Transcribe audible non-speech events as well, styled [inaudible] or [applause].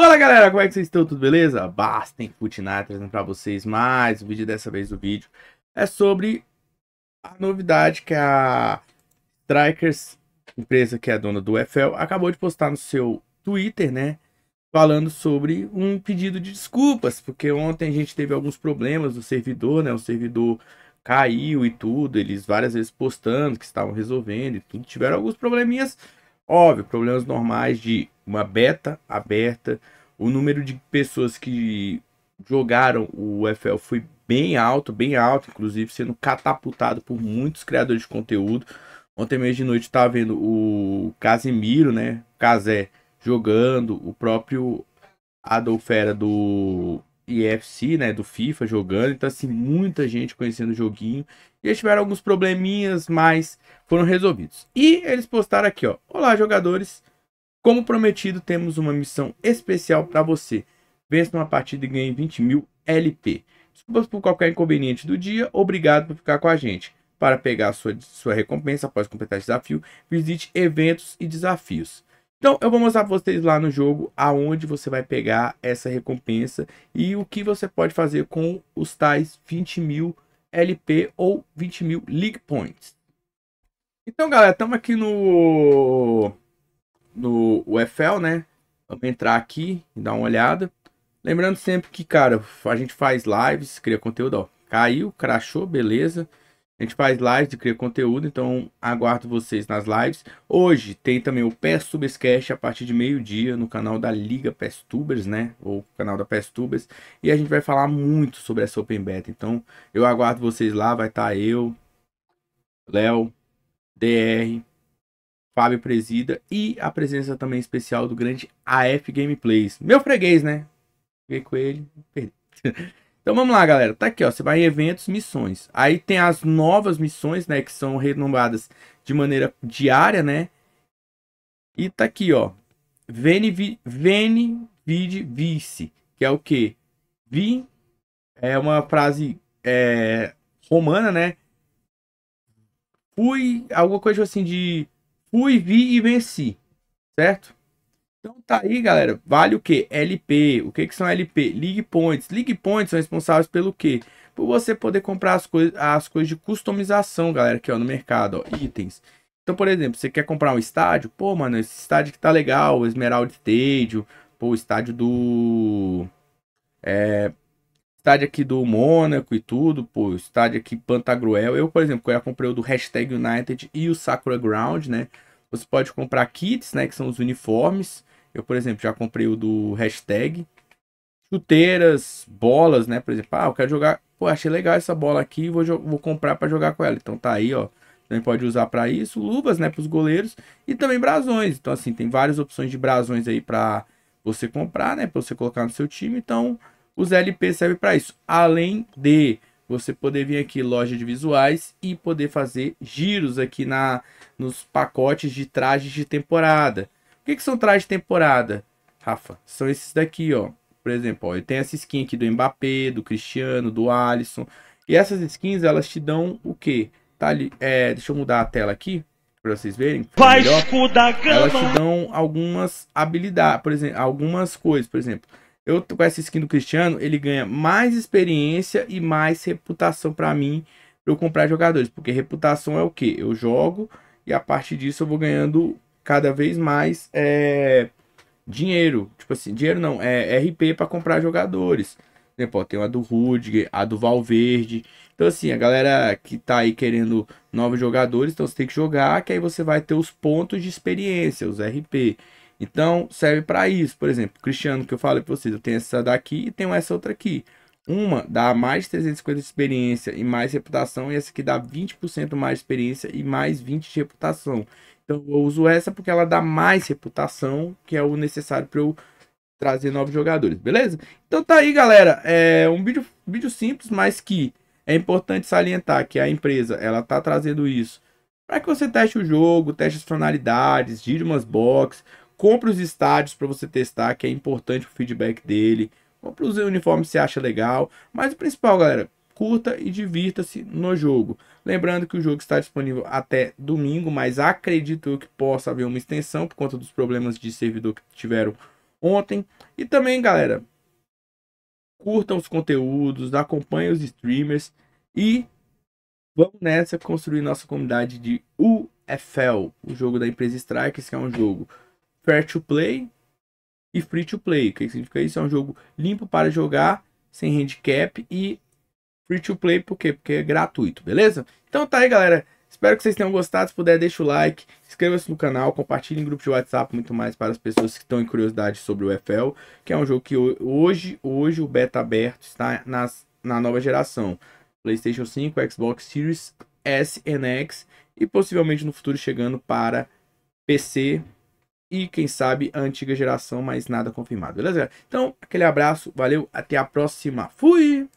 Fala galera, como é que vocês estão? Tudo beleza? basta em Futinar trazendo para vocês mais um vídeo. Dessa vez o vídeo é sobre a novidade que a Strikers, empresa que é dona do EFL, acabou de postar no seu Twitter, né? Falando sobre um pedido de desculpas, porque ontem a gente teve alguns problemas no servidor, né? O servidor caiu e tudo, eles várias vezes postando que estavam resolvendo e tudo, tiveram alguns probleminhas, óbvio, problemas normais de uma beta aberta o número de pessoas que jogaram o UFL foi bem alto, bem alto, inclusive sendo catapultado por muitos criadores de conteúdo. Ontem mesmo de noite estava vendo o Casimiro, né, Casé jogando, o próprio Adolfera do IFC, né, do FIFA jogando, então assim, muita gente conhecendo o joguinho. E eles tiveram alguns probleminhas, mas foram resolvidos. E eles postaram aqui, ó: "Olá, jogadores, como prometido, temos uma missão especial para você. Vença uma partida e ganhe 20 mil LP. Desculpas por qualquer inconveniente do dia, obrigado por ficar com a gente. Para pegar sua, sua recompensa após completar o desafio, visite eventos e desafios. Então eu vou mostrar para vocês lá no jogo aonde você vai pegar essa recompensa e o que você pode fazer com os tais 20 mil LP ou 20 mil League Points. Então galera, estamos aqui no no UFL, né? Vamos entrar aqui e dar uma olhada. Lembrando sempre que, cara, a gente faz lives, cria conteúdo, ó. Caiu, crachou, beleza. A gente faz lives de cria conteúdo, então aguardo vocês nas lives. Hoje tem também o PES a partir de meio-dia no canal da Liga PES né? Ou canal da PES E a gente vai falar muito sobre essa Open Beta. Então eu aguardo vocês lá, vai estar tá eu, Léo, DR, Fábio Presida e a presença também especial do grande AF Gameplays. Meu freguês, né? Fiquei com ele, [laughs] Então vamos lá, galera. Tá aqui, ó. Você vai em eventos, missões. Aí tem as novas missões, né? Que são renomadas de maneira diária, né? E tá aqui, ó. Vene, vi, vene vide, vice. Que é o quê? Vi é uma frase é, romana, né? Fui alguma coisa assim de Fui, vi e venci, certo? Então tá aí, galera. Vale o que? LP. O que que são LP? League Points. League Points são responsáveis pelo quê? Por você poder comprar as coisas, as coisas de customização, galera, aqui ó, no mercado, ó, itens. Então, por exemplo, você quer comprar um estádio? Pô, mano, esse estádio que tá legal, o Esmeralda Stadium, pô, o estádio do é, estádio aqui do Mônaco e tudo, pô, estádio aqui Pantagruel. Eu, por exemplo, já comprei o do Hashtag United e o Sakura Ground, né? Você pode comprar kits, né, que são os uniformes. Eu, por exemplo, já comprei o do Hashtag. Chuteiras, bolas, né? Por exemplo, ah, eu quero jogar... Pô, achei legal essa bola aqui, vou, vou comprar para jogar com ela. Então tá aí, ó. Também pode usar para isso, luvas, né, para os goleiros e também brasões. Então assim, tem várias opções de brasões aí para você comprar, né, para você colocar no seu time. Então, os LP servem para isso. Além de você poder vir aqui loja de visuais e poder fazer giros aqui na nos pacotes de trajes de temporada. O que, que são trajes de temporada, Rafa? São esses daqui, ó. Por exemplo, ó, eu tenho essa skin aqui do Mbappé, do Cristiano, do Alisson. E essas skins, elas te dão o quê? Tá ali, é, deixa eu mudar a tela aqui para vocês verem. Melhor, elas te dão algumas habilidades, por exemplo, algumas coisas, por exemplo. Eu com essa skin do Cristiano, ele ganha mais experiência e mais reputação para mim para eu comprar jogadores, porque reputação é o que eu jogo e a partir disso eu vou ganhando cada vez mais é, dinheiro, tipo assim, dinheiro não, é, é RP para comprar jogadores. Por tem a do Rudiger, a do Valverde. Então assim, a galera que tá aí querendo novos jogadores, então você tem que jogar, que aí você vai ter os pontos de experiência, os RP. Então, serve para isso. Por exemplo, Cristiano, que eu falei para vocês, eu tenho essa daqui e tenho essa outra aqui. Uma dá mais 350 de experiência e mais reputação, e essa aqui dá 20% mais experiência e mais 20 de reputação. Então, eu uso essa porque ela dá mais reputação, que é o necessário para eu trazer novos jogadores, beleza? Então tá aí, galera. É um vídeo, vídeo simples, mas que é importante salientar que a empresa, ela tá trazendo isso para que você teste o jogo, teste as funcionalidades, gire umas boxes, Compre os estádios para você testar, que é importante o feedback dele. Compre os uniformes se acha legal. Mas o principal, galera, curta e divirta-se no jogo. Lembrando que o jogo está disponível até domingo, mas acredito que possa haver uma extensão por conta dos problemas de servidor que tiveram ontem. E também, galera, curtam os conteúdos, acompanhem os streamers e vamos nessa construir nossa comunidade de UFL, o jogo da empresa Strikes, que é um jogo fair to play e free to play. O que significa isso? É um jogo limpo para jogar, sem handicap e free to play, por quê? Porque é gratuito, beleza? Então tá aí, galera. Espero que vocês tenham gostado. Se puder, deixa o like, inscreva-se no canal, compartilhe em grupo de WhatsApp muito mais para as pessoas que estão em curiosidade sobre o FL, que é um jogo que hoje, hoje o beta aberto está nas, na nova geração. PlayStation 5, Xbox Series S e X e possivelmente no futuro chegando para PC, e quem sabe a antiga geração, mas nada confirmado, beleza? Então, aquele abraço, valeu, até a próxima. Fui!